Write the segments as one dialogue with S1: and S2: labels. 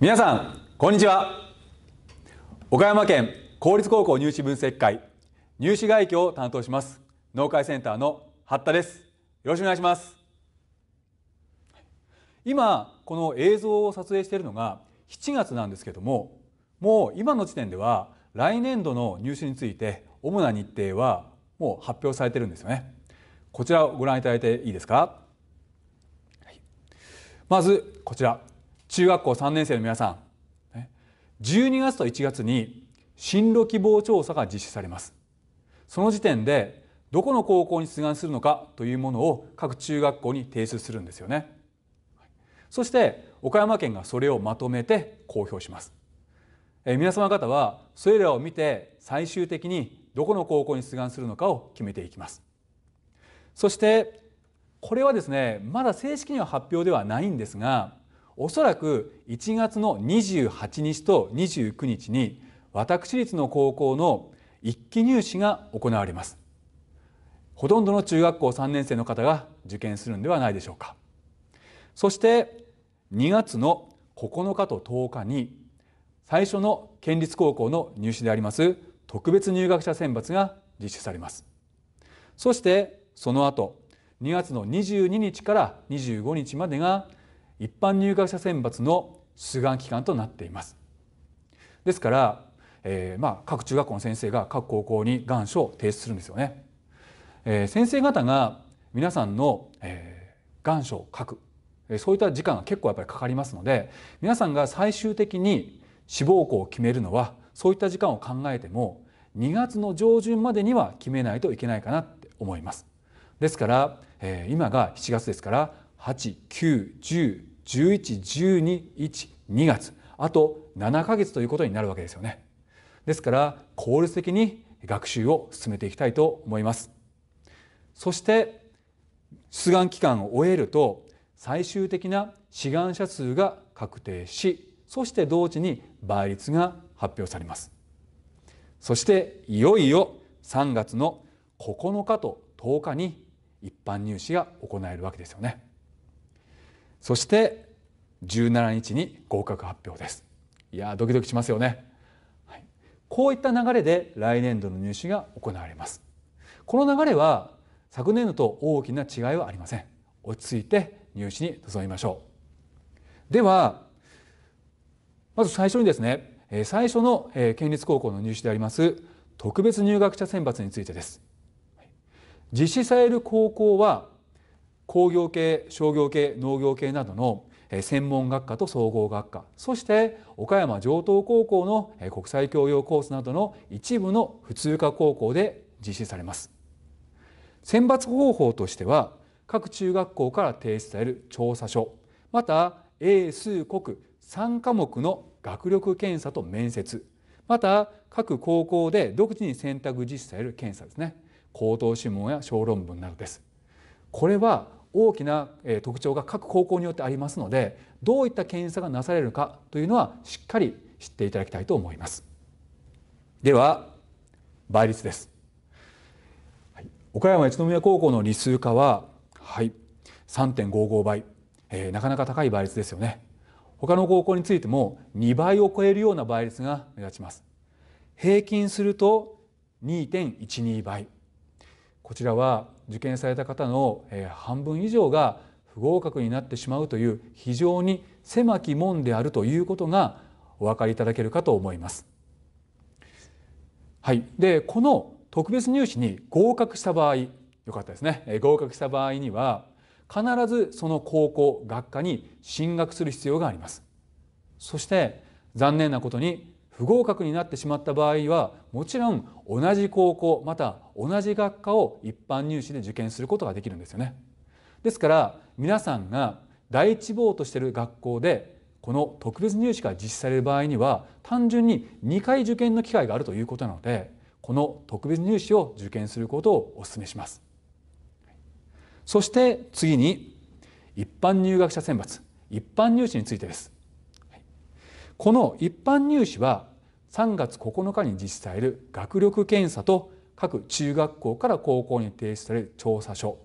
S1: 皆さんこんにちは岡山県公立高校入試分析会入試外記を担当します農会センターの八田ですよろしくお願いします今この映像を撮影しているのが7月なんですけどももう今の時点では来年度の入試について主な日程はもう発表されてるんですよねこちらをご覧いただいていいですか、はい、まずこちら中学校3年生の皆さん、12月と1月に進路希望調査が実施されますその時点でどこの高校に出願するのかというものを各中学校に提出するんですよねそして岡山県がそれをまとめて公表しますえ皆様方はそれらを見て最終的にどこの高校に出願するのかを決めていきますそしてこれはですねまだ正式には発表ではないんですがおそらく1月の28日と29日に私立の高校の一期入試が行われますほとんどの中学校3年生の方が受験するんではないでしょうかそして2月の9日と10日に最初の県立高校の入試であります特別入学者選抜が実施されますそしてその後2月の22日から25日までが一般入学者選抜の出願期間となっていますですから、えー、まあ、各中学校の先生が各高校に願書を提出するんですよね、えー、先生方が皆さんの、えー、願書を書くそういった時間が結構やっぱりかかりますので皆さんが最終的に志望校を決めるのはそういった時間を考えても2月の上旬までには決めないといけないかなって思います。ですから、えー、今が7月ですから8、9、10、11、12、1、2月あと7ヶ月ということになるわけですよね。ですから効率的に学習を進めていきたいと思います。そして出願期間を終えると最終的な志願者数が確定しそして同時に倍率が発表されます。そしていよいよ3月の9日と10日に一般入試が行えるわけですよね。そして17日に合格発表ですいやドキドキしますよね、はい、こういった流れで来年度の入試が行われますこの流れは昨年度と大きな違いはありません落ち着いて入試に臨みましょうではまず最初にですね最初の県立高校の入試であります特別入学者選抜についてです実施される高校は工業系商業系農業系などの専門学科と総合学科そして岡山城東高校の国際教養コースなどの一部の普通科高校で実施されます選抜方法としては各中学校から提出される調査書また英数国3科目の学力検査と面接また各高校で独自に選択実施される検査ですね口頭諮問や小論文などですこれは大きな特徴が各高校によってありますのでどういった検査がなされるかというのはしっかり知っていただきたいと思います。では倍率です、はい、岡山一宮高校の理数科は、はい、3.55倍、えー、なかなか高い倍率ですよね他の高校についても2倍を超えるような倍率が目立ちます平均すると2.12倍こちらは受験された方の半分以上が不合格になってしまうという非常に狭き門であるということがお分かりいただけるかと思います。はい、でこの特別入試に合格した場合よかったですね合格した場合には必ずその高校学科に進学する必要があります。そして残念なことに不合格になってしまった場合はもちろん同じ高校また同じ学科を一般入試で受験することができるんですよね。ですから皆さんが第一志望としている学校でこの特別入試が実施される場合には単純に2回受験の機会があるということなのでこの特別入試を受験することをお勧めします。そして次に一般入学者選抜一般入試についてです。この一般入試は3月9日に実施される学力検査と各中学校から高校に提出される調査書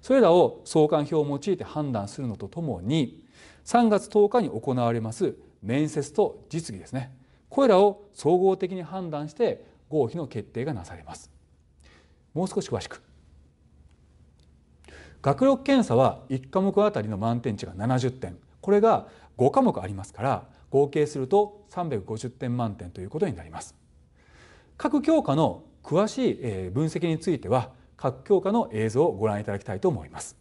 S1: それらを相関表を用いて判断するのとともに3月10日に行われます面接と実技ですねこれらを総合的に判断して合否の決定がなされますもう少し詳しく学力検査は1科目あたりの満点値が70点これが5科目ありますから合計すると350点満点ということになります各教科の詳しい分析については各教科の映像をご覧いただきたいと思います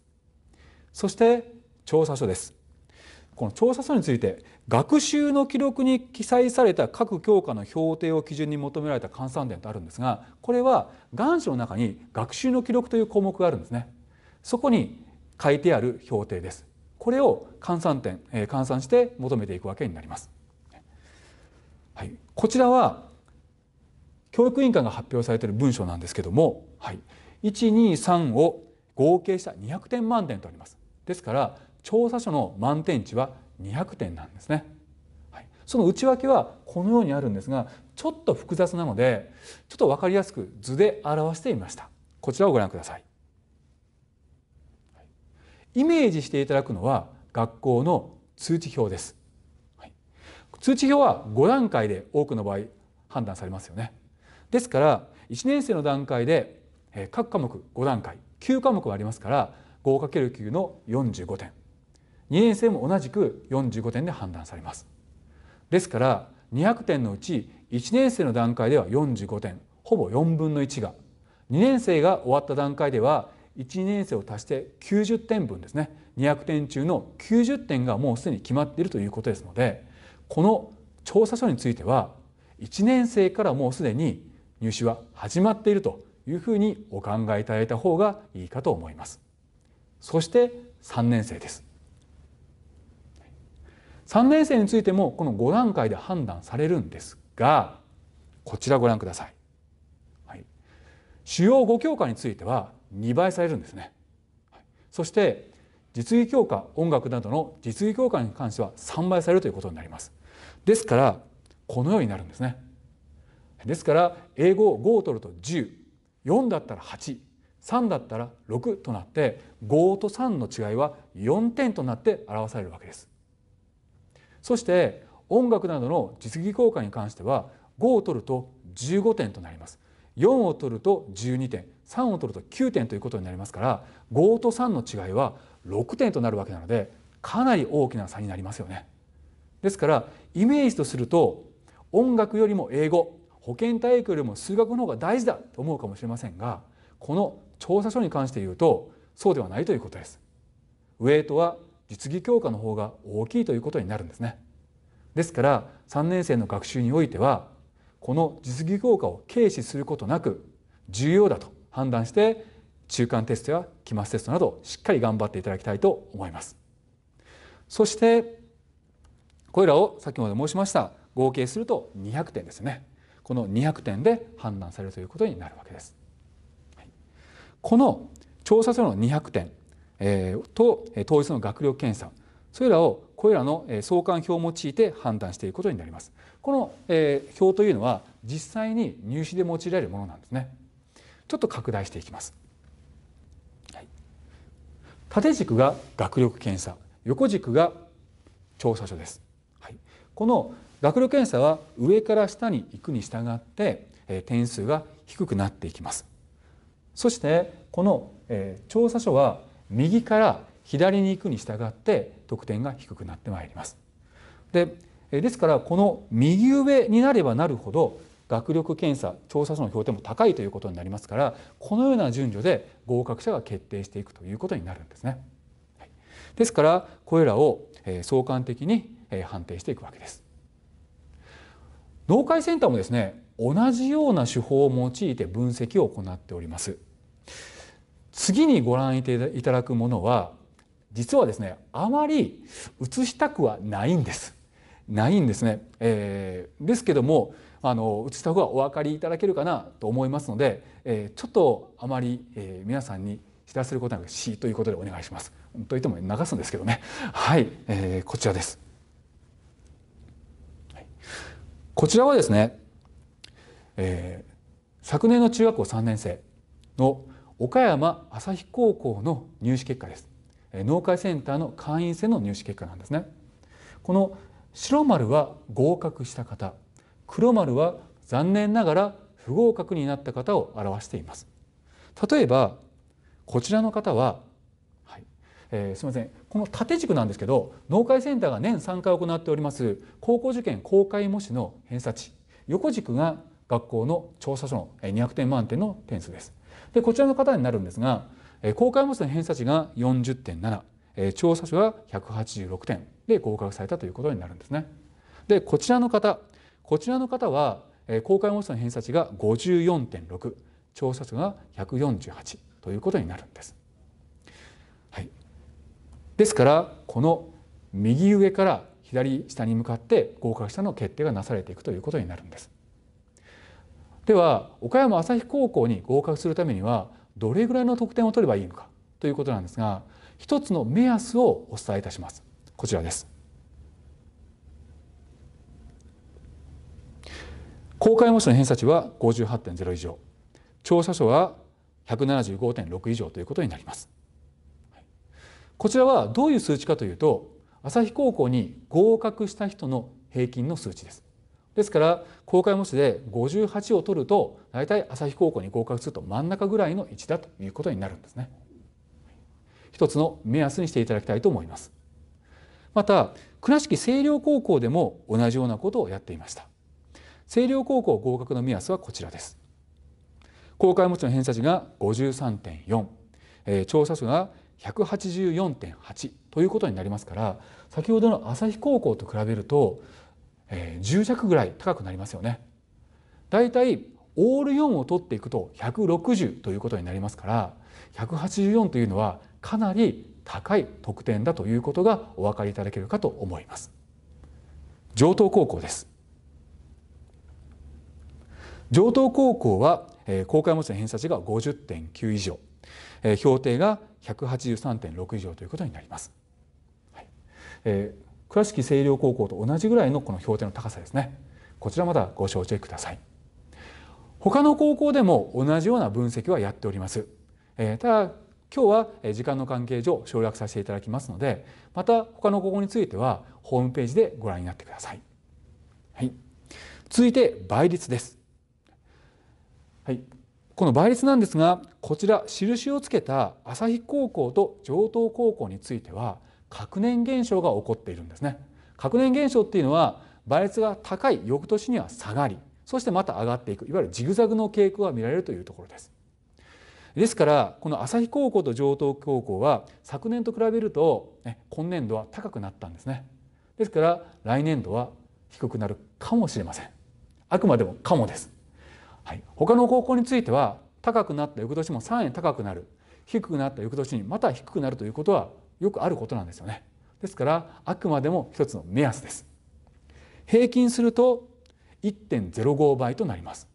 S1: そして調査書ですこの調査書について学習の記録に記載された各教科の評定を基準に求められた換算点とあるんですがこれは願書の中に学習の記録という項目があるんですねそこに書いてある評定ですこれを換算点、え換算して求めていくわけになります。はい、こちらは教育委員会が発表されている文書なんですけども、はい、123を合計した200点満点とあります。ですから調査書の満点値は200点なんですね。はい、その内訳はこのようにあるんですがちょっと複雑なのでちょっとわかりやすく図で表してみました。こちらをご覧ください。イメージしていただくのは学校の通知表です、はい、通知表は5段階で多くの場合判断されますよねですから1年生の段階で各科目5段階9科目ありますから 5×9 の45点2年生も同じく45点で判断されますですから200点のうち1年生の段階では45点ほぼ4分の1が2年生が終わった段階では1年生を足して90点分ですね200点中の90点がもうすでに決まっているということですのでこの調査書については1年生からもうすでに入試は始まっているというふうにお考えいただいた方がいいかと思います。そして3年生です。3年生についてもこの5段階で判断されるんですがこちらご覧ください。はい、主要5教科については2倍されるんですね。そして実技強化音楽などの実技強化に関しては3倍されるということになります。ですからこのようになるんですね。ですから英語を5を取ると104だったら83だったら6となって5と3の違いは4点となって表されるわけです。そして音楽などの実技効果に関しては5を取ると15点となります。4を取ると12点3を取ると9点ということになりますから5と3の違いは6点となるわけなのでかなり大きな差になりますよね。ですからイメージとすると音楽よりも英語保健体育よりも数学の方が大事だと思うかもしれませんがこの調査書に関して言うとそうではないということです。ウェイトは実技強化の方が大きいということになるんですね。ですから3年生の学習においてはこの実技効果を軽視することなく重要だと判断して中間テストや期末テストなどしっかり頑張っていただきたいと思います。そしてこれらを先ほど申しました合計すると200点ですねこの200点で判断されるということになるわけです。この調査書の200点、えー、と統一の学力検査それらをこれらの相関表を用いて判断していくことになります。この、え表というのは実際に入試で用いられるものなんですね。ちょっと拡大していきます。縦軸が学力検査横軸が調査書です、はい、この学力検査は上から下に行くに従って、え点数が低くなっていきますそしてこの、え調査書は右から左に行くに従って得点が低くなってまいりますでですからこの右上になればなるほど学力検査調査書の評点も高いということになりますからこのような順序で合格者が決定していくということになるんですね。ですからこれらを相関的に判定していくわけです。農会センターもですね同じような手法を用いて分析を行っております。次にご覧いただくものは実はですねあまり写したくはないんです。ないんですね、えー、ですけどもあの映した方がお分かりいただけるかなと思いますので、えー、ちょっとあまり、えー、皆さんに知らせることなく「し」ということでお願いします。と言っても流すんですけどねはい、えー、こちらです。こちらはですね、えー、昨年の中学校3年生の岡山朝日高校の入試結果です。農会センターの会員制の入試結果なんですね。この白丸は合格した方黒丸は残念ながら不合格になった方を表しています例えばこちらの方は、はいえー、すみませんこの縦軸なんですけど農会センターが年3回行っております高校受験公開模試の偏差値横軸が学校の調査書の200点満点の点数ですでこちらの方になるんですが公開模試の偏差値が40.7調査書が186点で合格されたということになるんですね。でこちらの方こちらの方は公開模試の偏差値が54.6調査数が148ということになるんです。はい、ですからこの右上から左下に向かって合格者の決定がなされていくということになるんです。では岡山朝日高校に合格するためにはどれぐらいの得点を取ればいいのかということなんですが一つの目安をお伝えいたします。こちらです公開模試の偏差値は58.0以上調査書は175.6以上ということになりますこちらはどういう数値かというと朝日高校に合格した人の平均の数値ですですから公開模試で58を取ると大体朝日高校に合格すると真ん中ぐらいの位置だということになるんですね一つの目安にしていただきたいと思いますまた倉敷清涼高校でも同じようなことをやっていました清涼高校合格の目安はこちらです公開持ちの偏差値が53.4、えー、調査数が184.8ということになりますから先ほどの旭高校と比べると、え10弱ぐらい高くなりますよねだいたいオール4を取っていくと160ということになりますから184というのはかなり高い得点だということがお分かりいただけるかと思います。上東高校です上東高校は、えー、公開持ちの偏差値が50.9以上、えー、評定が183.6以上ということになります、はいえー、倉敷清涼高校と同じぐらいのこの評定の高さですねこちらまだご承知ください他の高校でも同じような分析はやっております。えただ今日は時間の関係上省略させていただきますのでまた他の高校についてはホームページでご覧になってください。はい、続いて倍率です、はい、この倍率なんですがこちら印をつけた旭高校と城東高校については核年現象が起こっているんですね。核年現象っていうのは倍率が高い翌年には下がりそしてまた上がっていくいわゆるジグザグの傾向が見られるというところです。ですからこの旭高校と城東高校は昨年と比べると、ね、今年度は高くなったんですね。ですから来年度は低くなるかもしれません。あくまでもかもです。はい、他の高校については高くなった翌年も3円高くなる低くなった翌年にまた低くなるということはよくあることなんですよね。ですからあくまでも一つの目安です。平均すると1.05倍となります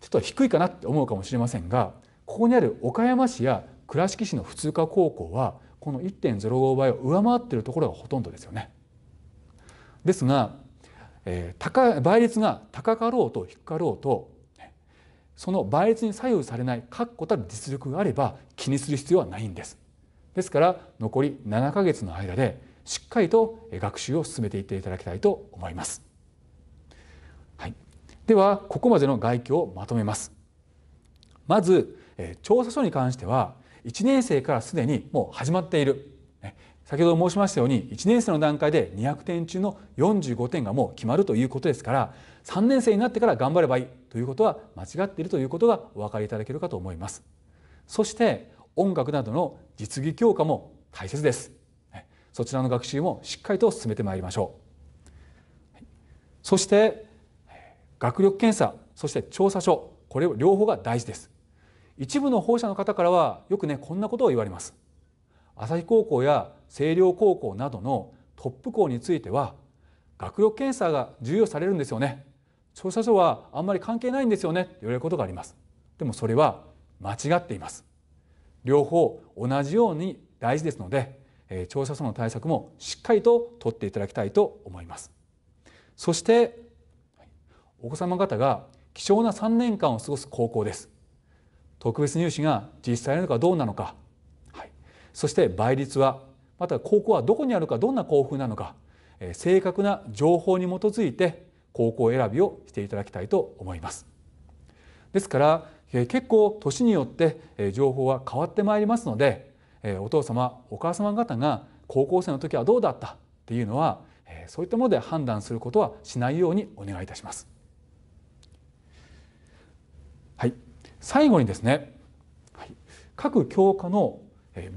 S1: ちょっと低いかなって思うかもしれませんがここにある岡山市や倉敷市の普通科高校はこの1.05倍を上回っているところがほとんどですよね。ですが、えー、高倍率が高かろうと低かろうとその倍率に左右されない確固たる実力があれば気にする必要はないんです。ですから残り7ヶ月の間でしっかりと学習を進めていっていただきたいと思います。ではここまでの外教をまとめますまず調査書に関しては1年生からすでにもう始まっている先ほど申しましたように1年生の段階で200点中の45点がもう決まるということですから3年生になってから頑張ればいいということは間違っているということがお分かりいただけるかと思いますそして音楽などの実技強化も大切ですそちらの学習もしっかりと進めてまいりましょうそして学力検査そして調査書これを両方が大事です一部の保護者の方からはよくねこんなことを言われます朝日高校や清涼高校などのトップ校については学力検査が重要されるんですよね調査書はあんまり関係ないんですよねと言われることがありますでもそれは間違っています両方同じように大事ですので調査書の対策もしっかりと取っていただきたいと思いますそしてお子様方が貴重な3年間を過ごす高校です特別入試が実際なのかどうなのか、はい、そして倍率はまた高校はどこにあるかどんな校風なのか、え正確な情報に基づいて高校選びをしていただきたいと思いますですから、え結構年によって、え情報は変わってまいりますので、えお父様お母様方が高校生の時はどうだったっていうのは、えそういったもので判断することはしないようにお願いいたします。最後にですね、各教科の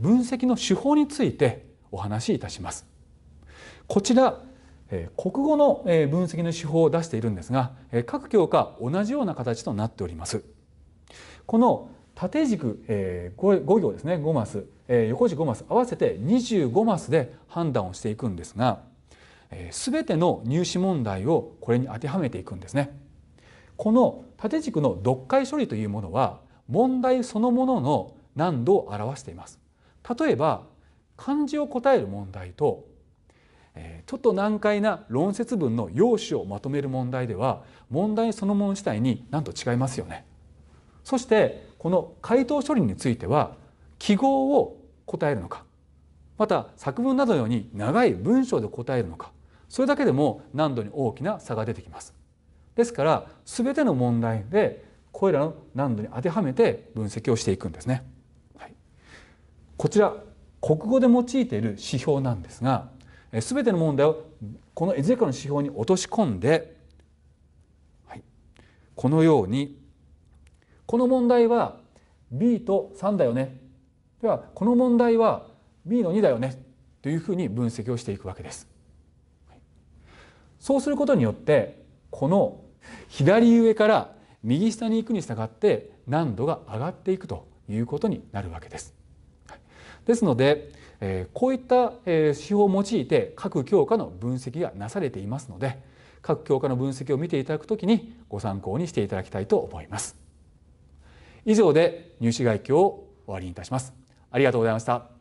S1: 分析の手法についてお話しいたします。こちら国語の分析の手法を出しているんですが各教科同じような形となっております。この縦軸5行ですね5マス横軸5マス合わせて25マスで判断をしていくんですが全ての入試問題をこれに当てはめていくんですね。この縦軸の読解処理というものは問題そのものの難度を表しています。例えば漢字を答える問題とちょっと難解な論説文の用紙をまとめる問題では問題そのもの自体になんと違いますよね。そしてこの回答処理については記号を答えるのかまた作文などのように長い文章で答えるのかそれだけでも難度に大きな差が出てきます。ですから全ての問題でこれらの難度に当てはめて分析をしていくんですね。はい、こちら国語で用いている指標なんですが全ての問題をこのいずれの指標に落とし込んで、はい、このようにこの問題は B と3だよねではこの問題は B の2だよねというふうに分析をしていくわけです。そうすることによってこの左上から右下に行くに従って難度が上がっていくということになるわけです。ですのでこういった手法を用いて各教科の分析がなされていますので各教科の分析を見ていただくときにご参考にしていただきたいと思います。以上で入試外教を終わりにいたします。ありがとうございました。